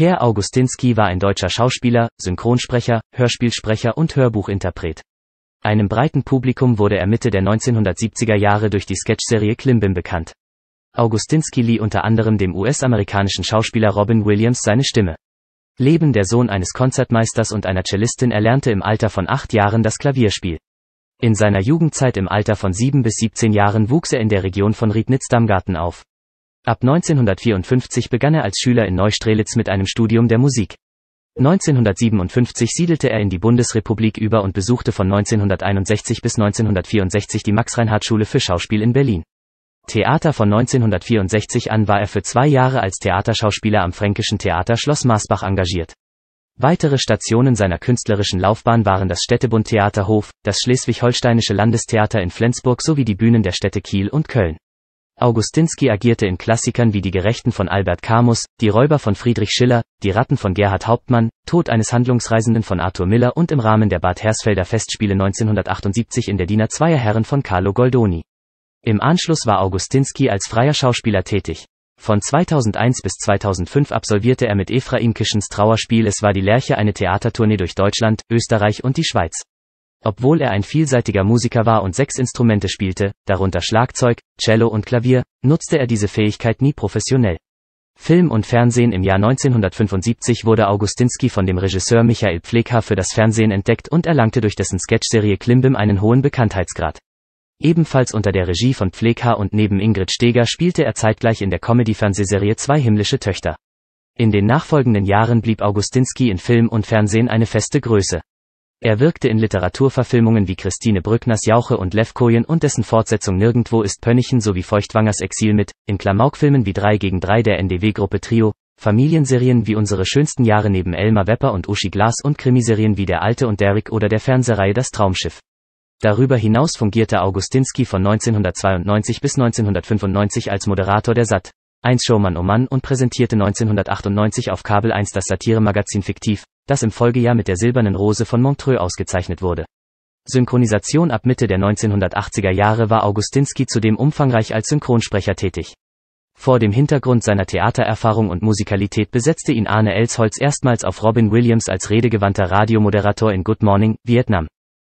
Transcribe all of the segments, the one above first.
Per Augustinski war ein deutscher Schauspieler, Synchronsprecher, Hörspielsprecher und Hörbuchinterpret. Einem breiten Publikum wurde er Mitte der 1970er Jahre durch die Sketchserie Klimbim bekannt. Augustinski lieh unter anderem dem US-amerikanischen Schauspieler Robin Williams seine Stimme. Leben der Sohn eines Konzertmeisters und einer Cellistin erlernte im Alter von acht Jahren das Klavierspiel. In seiner Jugendzeit im Alter von sieben bis 17 Jahren wuchs er in der Region von Riebnitz-Damgarten auf. Ab 1954 begann er als Schüler in Neustrelitz mit einem Studium der Musik. 1957 siedelte er in die Bundesrepublik über und besuchte von 1961 bis 1964 die Max-Reinhardt-Schule für Schauspiel in Berlin. Theater von 1964 an war er für zwei Jahre als Theaterschauspieler am Fränkischen Theater Schloss Maasbach engagiert. Weitere Stationen seiner künstlerischen Laufbahn waren das Städtebundtheater Hof, das Schleswig-Holsteinische Landestheater in Flensburg sowie die Bühnen der Städte Kiel und Köln. Augustinski agierte in Klassikern wie Die Gerechten von Albert Camus, Die Räuber von Friedrich Schiller, Die Ratten von Gerhard Hauptmann, Tod eines Handlungsreisenden von Arthur Miller und im Rahmen der Bad Hersfelder Festspiele 1978 in der Diener zweier Herren von Carlo Goldoni. Im Anschluss war Augustinski als freier Schauspieler tätig. Von 2001 bis 2005 absolvierte er mit Ephraim Kischens Trauerspiel Es war die Lerche eine Theatertournee durch Deutschland, Österreich und die Schweiz. Obwohl er ein vielseitiger Musiker war und sechs Instrumente spielte, darunter Schlagzeug, Cello und Klavier, nutzte er diese Fähigkeit nie professionell. Film und Fernsehen Im Jahr 1975 wurde Augustinski von dem Regisseur Michael Pfleghar für das Fernsehen entdeckt und erlangte durch dessen Sketchserie Klimbim einen hohen Bekanntheitsgrad. Ebenfalls unter der Regie von Pfleghar und neben Ingrid Steger spielte er zeitgleich in der Comedy-Fernsehserie Zwei himmlische Töchter. In den nachfolgenden Jahren blieb Augustinski in Film und Fernsehen eine feste Größe. Er wirkte in Literaturverfilmungen wie Christine Brückners Jauche und Levkojen und dessen Fortsetzung Nirgendwo ist Pönnichen sowie Feuchtwangers Exil mit, in Klamaukfilmen wie 3 gegen 3 der NDW-Gruppe Trio, Familienserien wie Unsere schönsten Jahre neben Elmar Wepper und Uschi Glas und Krimiserien wie Der Alte und Derrick oder der Fernsehreihe Das Traumschiff. Darüber hinaus fungierte Augustinski von 1992 bis 1995 als Moderator der SAT. 1 Showman Mann und präsentierte 1998 auf Kabel 1 das Satiremagazin Fiktiv, das im Folgejahr mit der Silbernen Rose von Montreux ausgezeichnet wurde. Synchronisation ab Mitte der 1980er Jahre war Augustinski zudem umfangreich als Synchronsprecher tätig. Vor dem Hintergrund seiner Theatererfahrung und Musikalität besetzte ihn Arne Elsholz erstmals auf Robin Williams als redegewandter Radiomoderator in Good Morning, Vietnam.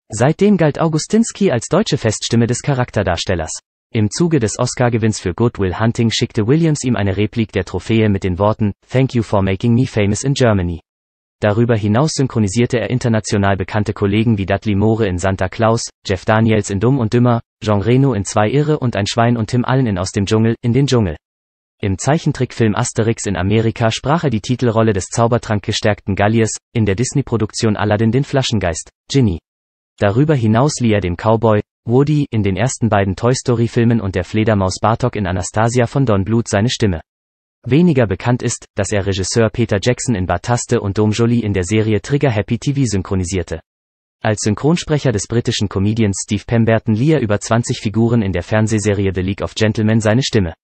Seitdem galt Augustinski als deutsche Feststimme des Charakterdarstellers. Im Zuge des Oscar-Gewinns für Good Will Hunting schickte Williams ihm eine Replik der Trophäe mit den Worten Thank you for making me famous in Germany. Darüber hinaus synchronisierte er international bekannte Kollegen wie Dudley Moore in Santa Claus, Jeff Daniels in Dumm und Dümmer, Jean Reno in Zwei Irre und ein Schwein und Tim Allen in Aus dem Dschungel, in den Dschungel. Im Zeichentrickfilm Asterix in Amerika sprach er die Titelrolle des zaubertrankgestärkten Galliers, in der Disney-Produktion Aladdin den Flaschengeist, Ginny. Darüber hinaus lieh er dem Cowboy, Woody, in den ersten beiden Toy Story-Filmen und der Fledermaus Bartok in Anastasia von Don Blut seine Stimme. Weniger bekannt ist, dass er Regisseur Peter Jackson in Bataste und Dom Jolie in der Serie Trigger Happy TV synchronisierte. Als Synchronsprecher des britischen Comedians Steve Pemberton lieh er über 20 Figuren in der Fernsehserie The League of Gentlemen seine Stimme.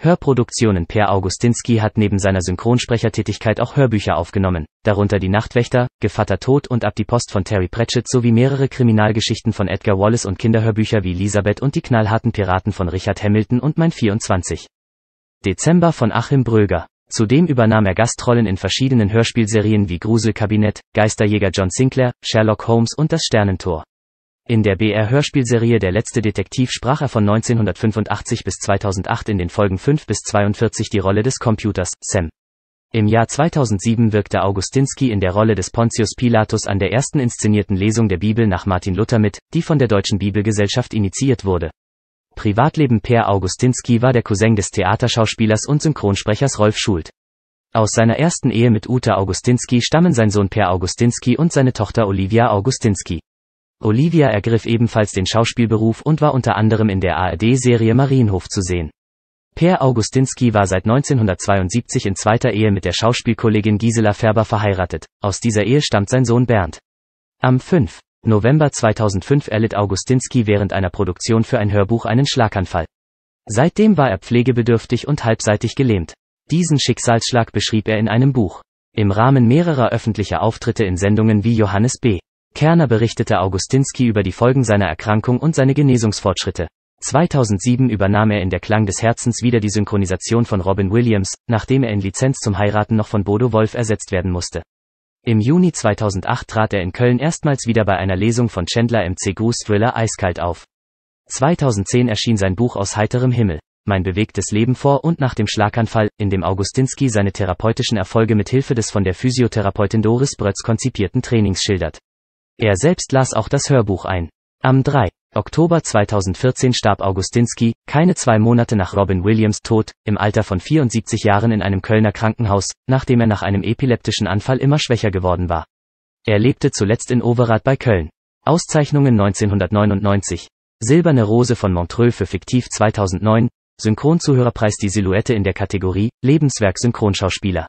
Hörproduktionen Per Augustinski hat neben seiner Synchronsprechertätigkeit auch Hörbücher aufgenommen, darunter Die Nachtwächter, Gevatter Tod und Ab die Post von Terry Pratchett sowie mehrere Kriminalgeschichten von Edgar Wallace und Kinderhörbücher wie Elisabeth und die knallharten Piraten von Richard Hamilton und Mein 24. Dezember von Achim Bröger. Zudem übernahm er Gastrollen in verschiedenen Hörspielserien wie Gruselkabinett, Geisterjäger John Sinclair, Sherlock Holmes und das Sternentor. In der BR-Hörspielserie Der letzte Detektiv sprach er von 1985 bis 2008 in den Folgen 5 bis 42 die Rolle des Computers, Sam. Im Jahr 2007 wirkte Augustinski in der Rolle des Pontius Pilatus an der ersten inszenierten Lesung der Bibel nach Martin Luther mit, die von der Deutschen Bibelgesellschaft initiiert wurde. Privatleben Per Augustinski war der Cousin des Theaterschauspielers und Synchronsprechers Rolf Schult. Aus seiner ersten Ehe mit Uta Augustinski stammen sein Sohn Per Augustinski und seine Tochter Olivia Augustinski. Olivia ergriff ebenfalls den Schauspielberuf und war unter anderem in der ARD-Serie Marienhof zu sehen. Per Augustinski war seit 1972 in zweiter Ehe mit der Schauspielkollegin Gisela Färber verheiratet. Aus dieser Ehe stammt sein Sohn Bernd. Am 5. November 2005 erlitt Augustinski während einer Produktion für ein Hörbuch einen Schlaganfall. Seitdem war er pflegebedürftig und halbseitig gelähmt. Diesen Schicksalsschlag beschrieb er in einem Buch. Im Rahmen mehrerer öffentlicher Auftritte in Sendungen wie Johannes B. Kerner berichtete Augustinski über die Folgen seiner Erkrankung und seine Genesungsfortschritte. 2007 übernahm er in Der Klang des Herzens wieder die Synchronisation von Robin Williams, nachdem er in Lizenz zum Heiraten noch von Bodo Wolf ersetzt werden musste. Im Juni 2008 trat er in Köln erstmals wieder bei einer Lesung von Chandler M. C. Gruß Thriller Eiskalt auf. 2010 erschien sein Buch Aus heiterem Himmel. Mein bewegtes Leben vor und nach dem Schlaganfall, in dem Augustinski seine therapeutischen Erfolge mit Hilfe des von der Physiotherapeutin Doris Brötz konzipierten Trainings schildert. Er selbst las auch das Hörbuch ein. Am 3. Oktober 2014 starb Augustinski, keine zwei Monate nach Robin Williams Tod, im Alter von 74 Jahren in einem Kölner Krankenhaus, nachdem er nach einem epileptischen Anfall immer schwächer geworden war. Er lebte zuletzt in Overath bei Köln. Auszeichnungen 1999. Silberne Rose von Montreux für Fiktiv 2009, Synchronzuhörerpreis die Silhouette in der Kategorie Lebenswerk Synchronschauspieler.